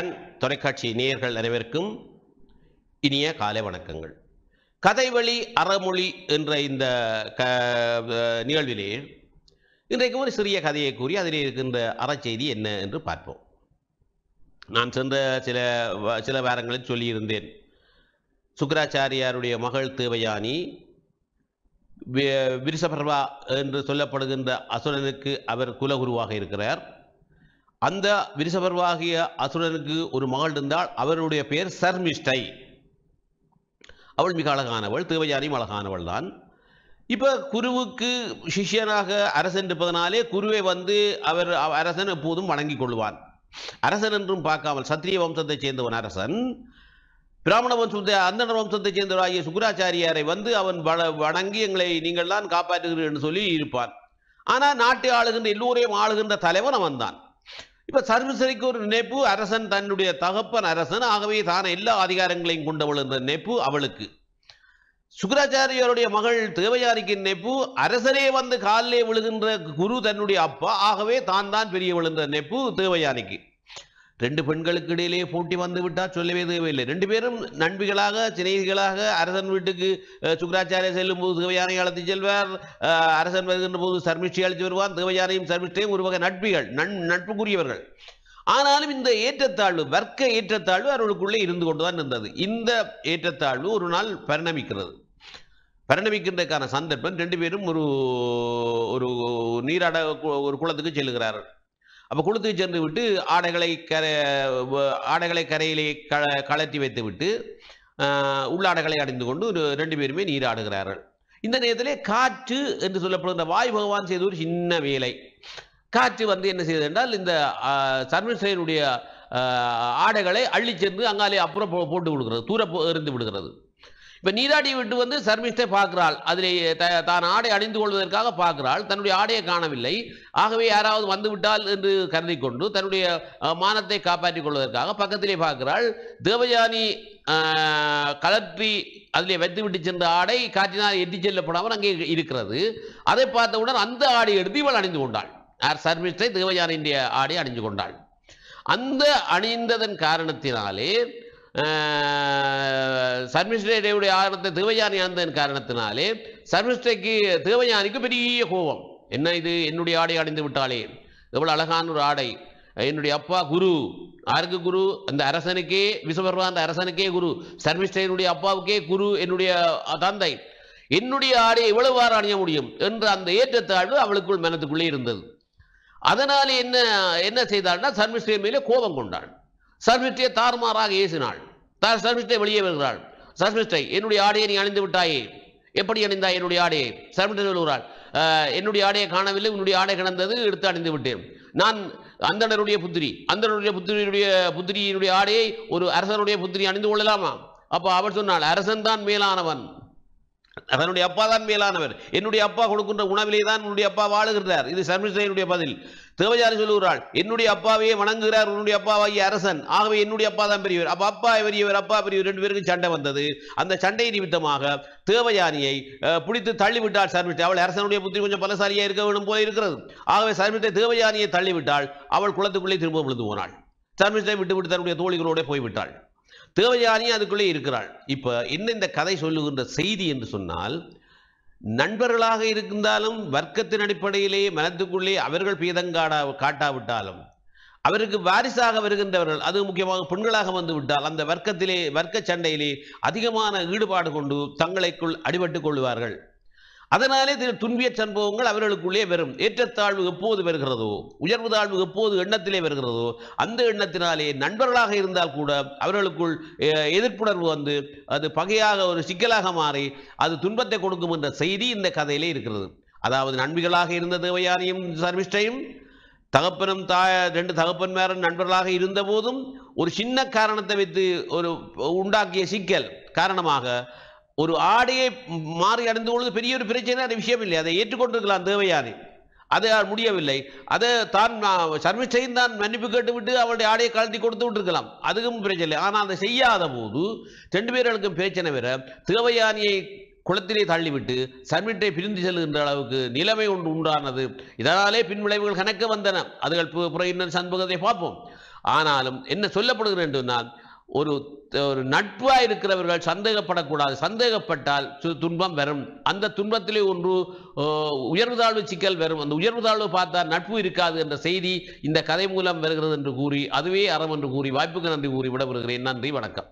வேளாண் தொலைக்காட்சி நேயர்கள் அனைவருக்கும் இனிய காலை வணக்கங்கள் கதைவழி அறமொழி என்ற இந்த க நிகழ்விலே இன்றைக்கு ஒரு சிறிய கதையை கூறி அதில் இருக்கின்ற அறச்செய்தி என்ன என்று பார்ப்போம் நான் சென்ற சில சில வாரங்களில் சொல்லியிருந்தேன் சுக்கராச்சாரியாருடைய மகள் தேவயானி விரிசபர்வா என்று சொல்லப்படுகின்ற அசுரனுக்கு அவர் குலகுருவாக இருக்கிறார் அந்த விரிசபர்வாகிய அசுரனுக்கு ஒரு மகள் இருந்தால் அவருடைய பெயர் சர்மிஷ்டை அவள் மிக அழகானவள் தேவையாரியும் அழகானவள் தான் இப்போ குருவுக்கு சிஷியனாக அரசன் இருப்பதனாலே குருவை வந்து அவர் அரசன் எப்போதும் வணங்கிக் கொள்வான் அரசன் என்றும் பார்க்காமல் சத்திரிய வம்சத்தைச் சேர்ந்தவன் அரசன் பிராமண வம்சத்தை அந்தனர் வம்சத்தைச் சேர்ந்தவராகிய சுக்கராச்சாரியாரை வந்து அவன் வணங்கி எங்களை நீங்கள் தான் காப்பாற்றுகிறீர்கள் என்று சொல்லி இருப்பான் ஆனால் நாட்டை ஆளுகின்ற எல்லோரையும் ஆளுகின்ற தலைவன் அவன் தான் இப்ப சர்வசரிக்கு ஒரு நினைப்பு அரசன் தன்னுடைய தகப்பன் அரசன் ஆகவே தான் எல்லா அதிகாரங்களையும் கொண்டவள் என்ற நினைப்பு அவளுக்கு சுக்கராச்சாரியருடைய மகள் தேவையாரிக்கு நினைப்பு அரசரே வந்து காலிலே விழுகின்ற குரு தன்னுடைய அப்பா ஆகவே தான் தான் பெரியவள் என்ற நினைப்பு தேவையாரிக்கு ரெண்டு பெண்களுக்கு இடையிலே போட்டி வந்து விட்டால் சொல்லவே தேவையில்லை ரெண்டு பேரும் நண்பிகளாக சிநேகிகளாக அரசன் வீட்டுக்கு சுக்கராச்சாரிய செல்லும் போது தேவையானை அழைத்து செல்வார் அரசன் வருகின்ற போது சர்மிஷ்டி அழைத்து வருவார் தேவையானையும் சர்மிஷ்டையும் ஒரு வகை நட்பிகள் நன் நட்புக்குரியவர்கள் ஆனாலும் இந்த ஏற்றத்தாழ்வு வர்க்க ஏற்றத்தாழ்வு அவர்களுக்குள்ளே இருந்து கொண்டுதான் இருந்தது இந்த ஏற்றத்தாழ்வு ஒரு நாள் பரிணமிக்கிறது பரிணமிக்கின்றதுக்கான சந்தர்ப்பம் ரெண்டு பேரும் ஒரு ஒரு நீராட ஒரு குளத்துக்கு செல்கிறார்கள் அப்போ குளத்துக்கு சென்று விட்டு ஆடைகளை கரை ஆடைகளை கரையிலே க கலத்தி வைத்து விட்டு உள்ளாடைகளை அடைந்து கொண்டு ரெண்டு பேருமே நீராடுகிறார்கள் இந்த நேரத்திலே காற்று என்று சொல்லப்படுகிற வாய் பகவான் செய்த ஒரு சின்ன வேலை காற்று வந்து என்ன செய்தது என்றால் இந்த சர்வசேனுடைய ஆடைகளை அள்ளி சென்று அங்காலே அப்புறம் போட்டு விடுகிறது தூர இருந்து விடுகிறது இப்போ நீராடி விட்டு வந்து சர்மிஷ்டை பார்க்கிறாள் அதில் தான் ஆடை அணிந்து கொள்வதற்காக பார்க்கிறாள் தன்னுடைய ஆடையை காணவில்லை ஆகவே யாராவது வந்து விட்டால் என்று கருதி கொண்டு தன்னுடைய மானத்தை காப்பாற்றிக் கொள்வதற்காக பக்கத்திலே பார்க்கிறாள் தேவயானி கலற்றி அதில் வைத்து விட்டு சென்ற ஆடை காற்றினால் எட்டி செல்லப்படாமல் அங்கே இருக்கிறது அதை பார்த்தவுடன் அந்த ஆடை எடுத்து இவள் அணிந்து கொண்டாள் யார் சர்மிஷ்டை தேவயானியுடைய ஆடை அணிந்து கொண்டாள் அந்த அணிந்ததன் காரணத்தினாலே சர்மிஷ்டையுடைய ஆரணத்தை தேவயானி ஆனதன் காரணத்தினாலே சர்மிஷ்டைக்கு தேவயானிக்கு பெரிய கோபம் என்ன இது என்னுடைய ஆடை அடைந்து விட்டாலே எவ்வளோ அழகான ஒரு ஆடை என்னுடைய அப்பா குரு யாருக்கு குரு அந்த அரசனுக்கே விசுவர்வா அந்த அரசனுக்கே குரு சர்மிஷ்டையனுடைய அப்பாவுக்கே குரு என்னுடைய தந்தை என்னுடைய ஆடையை இவ்வளவு வாரம் அணிய முடியும் என்ற அந்த ஏற்றத்தாழ்வு அவளுக்குள் மனத்துக்குள்ளே இருந்தது அதனால் என்ன என்ன செய்தாள்னா சர்மிஷ்டை மேலே கோபம் கொண்டாள் சர்மிஸ்டே தாறுமாறாக ஏசினாள் தார் சர்மிஸ்டே வெளியே வருகிறாள் சர்மிஸ்டை என்னுடைய ஆடையை நீ அணிந்து விட்டாயே எப்படி அணிந்தாய் என்னுடைய ஆடையை சர்மிஸ்டை சொல்லுகிறாள் என்னுடைய ஆடையை காணவில்லை உன்னுடைய ஆடை கிடந்தது எடுத்து அணிந்து விட்டேன் நான் அந்தனருடைய புத்திரி அந்தனருடைய புத்திரியுடைய புத்திரியினுடைய ஆடையை ஒரு அரசனுடைய புத்திரி அணிந்து கொள்ளலாமா அப்போ அவர் சொன்னால் அரசன் தான் மேலானவன் அதனுடைய அப்பா தான் மேலானவர் என்னுடைய அப்பா கொடுக்கின்ற உணவிலே தான் உன்னுடைய அப்பா வாழுகிறார் இது சர்மிஸ்வரனுடைய பதில் தேவஜாரி சொல்லுகிறாள் என்னுடைய அப்பாவையே வணங்குகிறார் உன்னுடைய அப்பாவாகிய அரசன் ஆகவே என்னுடைய அப்பா தான் பெரியவர் அப்ப அப்பா பெரியவர் அப்பா பெரியவர் ரெண்டு பேருக்கு சண்டை வந்தது அந்த சண்டை நிமித்தமாக தேவயானியை பிடித்து தள்ளிவிட்டாள் சர்மிஷ்டை அவள் அரசனுடைய புத்தி கொஞ்சம் பலசாரியாக இருக்க வேண்டும் போல இருக்கிறது ஆகவே சர்மிஷ்டை தேவயானியை தள்ளிவிட்டாள் அவள் குளத்துக்குள்ளே திரும்ப விழுந்து போனாள் சர்மிஷ்டை விட்டுவிட்டு தன்னுடைய தோழிகளோட போய்விட்டாள் தேவயானி அதுக்குள்ளே இருக்கிறாள் இப்போ என்ன இந்த கதை சொல்லுகின்ற செய்தி என்று சொன்னால் நண்பர்களாக இருந்தாலும் வர்க்கத்தின் அடிப்படையிலே மனத்துக்குள்ளே அவர்கள் பீதங்காடா காட்டாவிட்டாலும் அவருக்கு வாரிசாக வருகின்றவர்கள் அது முக்கியமாக பெண்களாக வந்து விட்டால் அந்த வர்க்கத்திலே வர்க்க சண்டையிலே அதிகமான ஈடுபாடு கொண்டு தங்களைக்குள் அடிபட்டு கொள்வார்கள் அதனாலே திரு துன்பிய சம்பவங்கள் அவர்களுக்குள்ளே வரும் ஏற்றத்தாழ்வு எப்போது வருகிறதோ உயர்வு தாழ்வு எப்போது எண்ணத்திலே வருகிறதோ அந்த எண்ணத்தினாலே நண்பர்களாக இருந்தால் கூட அவர்களுக்குள் எதிர்ப்புணர்வு வந்து அது பகையாக ஒரு சிக்கலாக மாறி அது துன்பத்தை கொடுக்கும் என்ற செய்தி இந்த கதையிலே இருக்கிறது அதாவது நண்பிகளாக இருந்த தேவையானையும் சர்விஷ்டையும் தகப்பனும் தாய ரெண்டு தகப்பன்மாரும் நண்பர்களாக இருந்த போதும் ஒரு சின்ன காரணத்தை வைத்து ஒரு உண்டாக்கிய சிக்கல் காரணமாக ஒரு ஆடையை மாறி அடைந்து கொள்வது பெரிய ஒரு பிரச்சனை அது விஷயம் இல்லை அதை ஏற்றுக்கொண்டிருக்கலாம் தேவையானே அதை யார் முடியவில்லை அதை தான் சர்மிச்சையும் தான் மன்னிப்பு கேட்டுவிட்டு அவளுடைய ஆடையை கழட்டி கொடுத்து விட்டுருக்கலாம் அதுக்கும் பிரச்சனை இல்லை ஆனால் அதை செய்யாத போது ரெண்டு பேர்களுக்கும் பிரச்சனை வேற தேவையானியை குளத்திலே தள்ளிவிட்டு சர்மிட்டை பிரிந்து செல்கின்ற அளவுக்கு நிலைமை ஒன்று உண்டானது இதனாலே பின்விளைவுகள் கணக்க வந்தன அதுகள் சண்முகத்தை பார்ப்போம் ஆனாலும் என்ன சொல்லப்படுகிறேன் என்றால் ஒரு ஒரு நட்பாக இருக்கிறவர்கள் சந்தேகப்படக்கூடாது சந்தேகப்பட்டால் துன்பம் வரும் அந்த துன்பத்திலே ஒன்று உயர்வு தாழ்வு சிக்கல் வரும் அந்த உயர்வு தாழ்வு பார்த்தால் நட்பு இருக்காது என்ற செய்தி இந்த கதை மூலம் வருகிறது என்று கூறி அதுவே அறம் என்று கூறி வாய்ப்புக்கு நன்றி கூறி விடப்படுகிறேன் நன்றி வணக்கம்